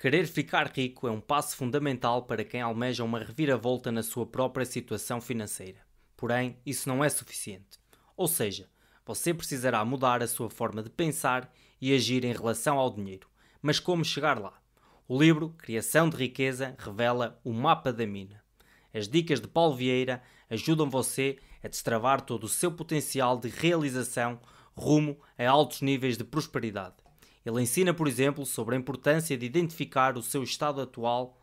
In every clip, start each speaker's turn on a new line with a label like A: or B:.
A: Querer ficar rico é um passo fundamental para quem almeja uma reviravolta na sua própria situação financeira. Porém, isso não é suficiente. Ou seja, você precisará mudar a sua forma de pensar e agir em relação ao dinheiro. Mas como chegar lá? O livro Criação de Riqueza revela o mapa da mina. As dicas de Paulo Vieira ajudam você a destravar todo o seu potencial de realização rumo a altos níveis de prosperidade. Ele ensina, por exemplo, sobre a importância de identificar o seu estado atual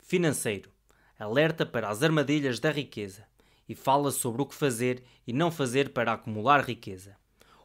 A: financeiro, alerta para as armadilhas da riqueza e fala sobre o que fazer e não fazer para acumular riqueza.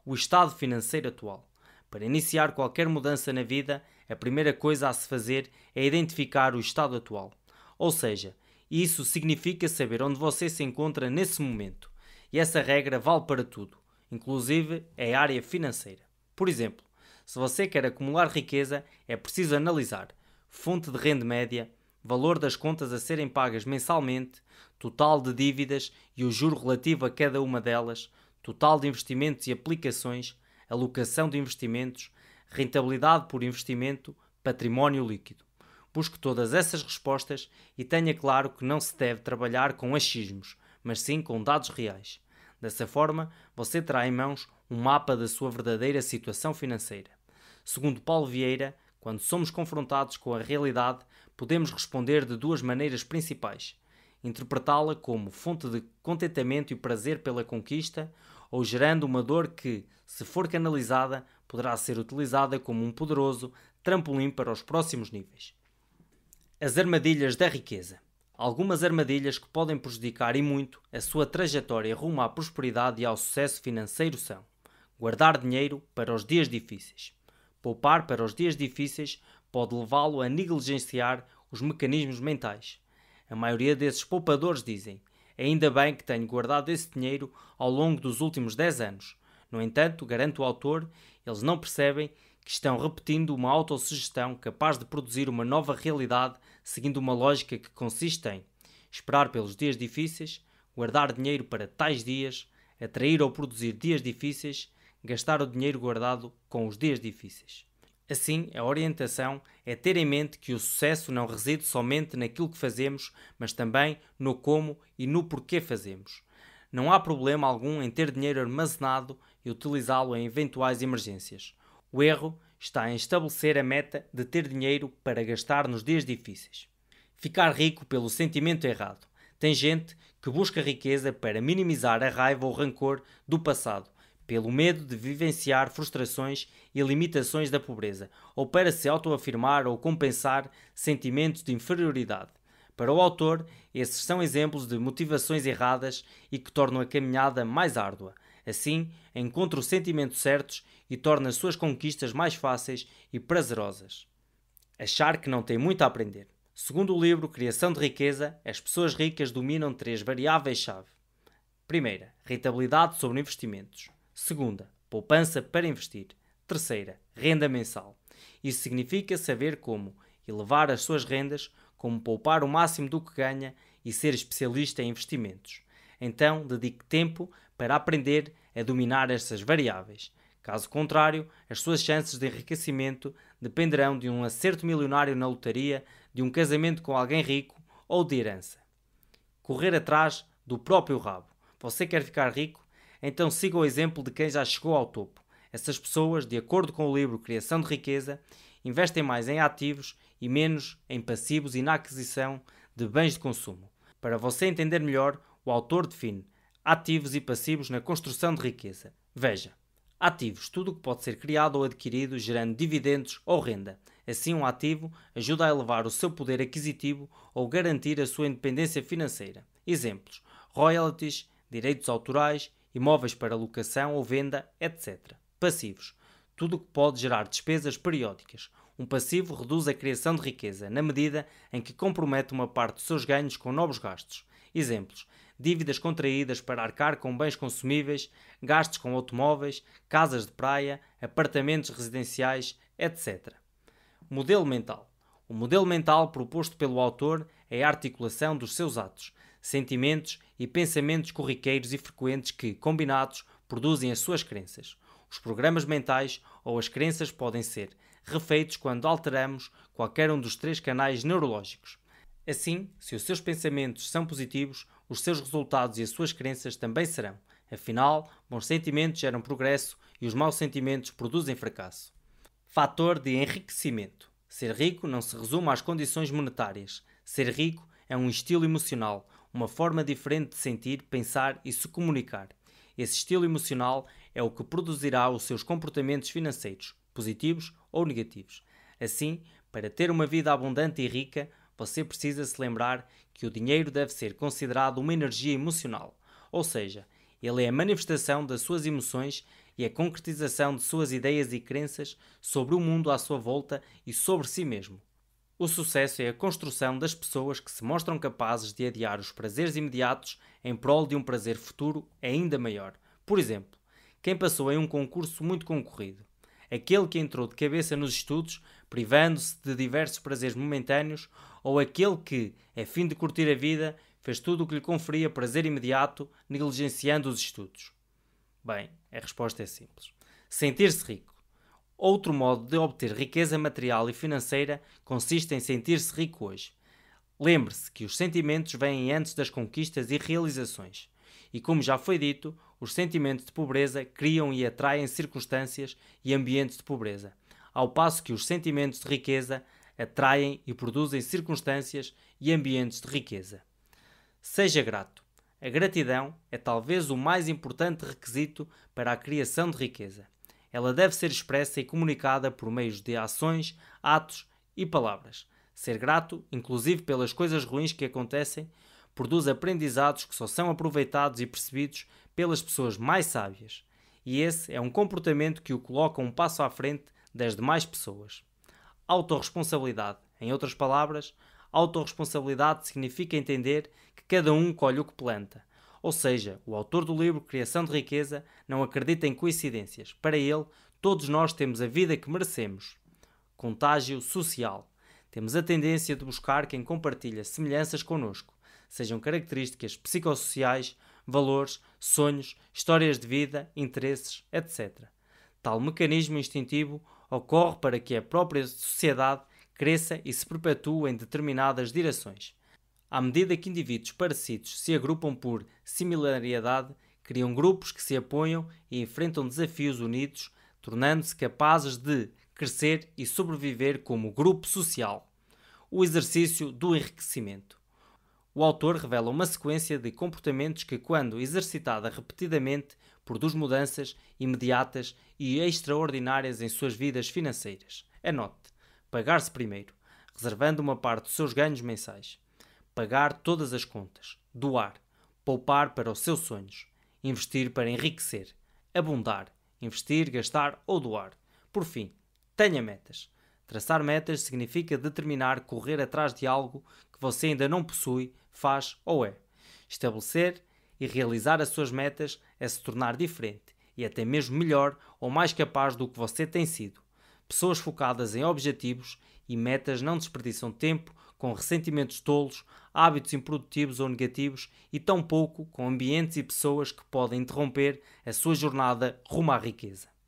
A: O estado financeiro atual. Para iniciar qualquer mudança na vida, a primeira coisa a se fazer é identificar o estado atual. Ou seja, isso significa saber onde você se encontra nesse momento. E essa regra vale para tudo, inclusive a área financeira. Por exemplo, se você quer acumular riqueza, é preciso analisar fonte de renda média, valor das contas a serem pagas mensalmente, total de dívidas e o juro relativo a cada uma delas, total de investimentos e aplicações, alocação de investimentos, rentabilidade por investimento, património líquido. Busque todas essas respostas e tenha claro que não se deve trabalhar com achismos, mas sim com dados reais. Dessa forma, você terá em mãos um mapa da sua verdadeira situação financeira. Segundo Paulo Vieira, quando somos confrontados com a realidade, podemos responder de duas maneiras principais: interpretá-la como fonte de contentamento e prazer pela conquista, ou gerando uma dor que, se for canalizada, poderá ser utilizada como um poderoso trampolim para os próximos níveis. As armadilhas da riqueza. Algumas armadilhas que podem prejudicar e muito a sua trajetória rumo à prosperidade e ao sucesso financeiro são: guardar dinheiro para os dias difíceis Poupar para os dias difíceis pode levá-lo a negligenciar os mecanismos mentais. A maioria desses poupadores dizem: Ainda bem que tenho guardado esse dinheiro ao longo dos últimos 10 anos. No entanto, garante o autor, eles não percebem que estão repetindo uma autossugestão capaz de produzir uma nova realidade seguindo uma lógica que consiste em esperar pelos dias difíceis, guardar dinheiro para tais dias, atrair ou produzir dias difíceis gastar o dinheiro guardado com os dias difíceis. Assim, a orientação é ter em mente que o sucesso não reside somente naquilo que fazemos, mas também no como e no porquê fazemos. Não há problema algum em ter dinheiro armazenado e utilizá-lo em eventuais emergências. O erro está em estabelecer a meta de ter dinheiro para gastar nos dias difíceis. Ficar rico pelo sentimento errado. Tem gente que busca riqueza para minimizar a raiva ou rancor do passado pelo medo de vivenciar frustrações e limitações da pobreza, ou para se autoafirmar ou compensar sentimentos de inferioridade. Para o autor, esses são exemplos de motivações erradas e que tornam a caminhada mais árdua. Assim, encontra os sentimentos certos e torna as suas conquistas mais fáceis e prazerosas. Achar que não tem muito a aprender. Segundo o livro Criação de Riqueza, as pessoas ricas dominam três variáveis-chave. Primeira, rentabilidade sobre investimentos. Segunda, poupança para investir. Terceira, renda mensal. Isso significa saber como elevar as suas rendas, como poupar o máximo do que ganha e ser especialista em investimentos. Então, dedique tempo para aprender a dominar estas variáveis. Caso contrário, as suas chances de enriquecimento dependerão de um acerto milionário na lotaria, de um casamento com alguém rico ou de herança. Correr atrás do próprio rabo. Você quer ficar rico? então siga o exemplo de quem já chegou ao topo. Essas pessoas, de acordo com o livro Criação de Riqueza, investem mais em ativos e menos em passivos e na aquisição de bens de consumo. Para você entender melhor, o autor define ativos e passivos na construção de riqueza. Veja, ativos, tudo o que pode ser criado ou adquirido gerando dividendos ou renda. Assim, um ativo ajuda a elevar o seu poder aquisitivo ou garantir a sua independência financeira. Exemplos: royalties, direitos autorais imóveis para locação ou venda, etc. Passivos. Tudo o que pode gerar despesas periódicas. Um passivo reduz a criação de riqueza na medida em que compromete uma parte dos seus ganhos com novos gastos. Exemplos: dívidas contraídas para arcar com bens consumíveis, gastos com automóveis, casas de praia, apartamentos residenciais, etc. Modelo mental. O modelo mental proposto pelo autor é a articulação dos seus atos, sentimentos e pensamentos corriqueiros e frequentes que, combinados, produzem as suas crenças. Os programas mentais ou as crenças podem ser refeitos quando alteramos qualquer um dos três canais neurológicos. Assim, se os seus pensamentos são positivos, os seus resultados e as suas crenças também serão. Afinal, bons sentimentos geram progresso e os maus sentimentos produzem fracasso. Fator de enriquecimento. Ser rico não se resume às condições monetárias. Ser rico é um estilo emocional, uma forma diferente de sentir, pensar e se comunicar. Esse estilo emocional é o que produzirá os seus comportamentos financeiros, positivos ou negativos. Assim, para ter uma vida abundante e rica, você precisa se lembrar que o dinheiro deve ser considerado uma energia emocional, ou seja, ele é a manifestação das suas emoções e a concretização de suas ideias e crenças sobre o mundo à sua volta e sobre si mesmo. O sucesso é a construção das pessoas que se mostram capazes de adiar os prazeres imediatos em prol de um prazer futuro ainda maior. Por exemplo, quem passou em um concurso muito concorrido, aquele que entrou de cabeça nos estudos, privando-se de diversos prazeres momentâneos, ou aquele que, a fim de curtir a vida, fez tudo o que lhe conferia prazer imediato, negligenciando os estudos. Bem, a resposta é simples: sentir-se rico Outro modo de obter riqueza material e financeira consiste em sentir-se rico hoje. Lembre-se que os sentimentos vêm antes das conquistas e realizações. E como já foi dito, os sentimentos de pobreza criam e atraem circunstâncias e ambientes de pobreza, ao passo que os sentimentos de riqueza atraem e produzem circunstâncias e ambientes de riqueza. Seja grato. A gratidão é talvez o mais importante requisito para a criação de riqueza. Ela deve ser expressa e comunicada por meios de ações, atos e palavras. Ser grato, inclusive pelas coisas ruins que acontecem, produz aprendizados que só são aproveitados e percebidos pelas pessoas mais sábias. E esse é um comportamento que o coloca um passo à frente das demais pessoas. Autoresponsabilidade. Em outras palavras, autorresponsabilidade significa entender que cada um colhe o que planta ou seja, o autor do livro Criação de Riqueza não acredita em coincidências. Para ele, todos nós temos a vida que merecemos. Contágio social. Temos a tendência de buscar quem compartilha semelhanças connosco, sejam características psicossociais, valores, sonhos, histórias de vida, interesses, etc. Tal mecanismo instintivo ocorre para que a própria sociedade cresça e se perpetue em determinadas direções. À medida que indivíduos parecidos se agrupam por similaridade, criam grupos que se apoiam e enfrentam desafios unidos, tornando-se capazes de crescer e sobreviver como grupo social. O exercício do enriquecimento. O autor revela uma sequência de comportamentos que, quando exercitada repetidamente, produz mudanças imediatas e extraordinárias em suas vidas financeiras. Anote: pagar-se primeiro, reservando uma parte dos seus ganhos mensais pagar todas as contas, doar, poupar para os seus sonhos, investir para enriquecer, abundar, investir, gastar ou doar. Por fim, tenha metas. Traçar metas significa determinar correr atrás de algo que você ainda não possui, faz ou é. Estabelecer e realizar as suas metas é se tornar diferente e até mesmo melhor ou mais capaz do que você tem sido. Pessoas focadas em objetivos e metas não desperdiçam tempo com ressentimentos tolos, hábitos improdutivos ou negativos e tão pouco com ambientes e pessoas que podem interromper a sua jornada rumo à riqueza.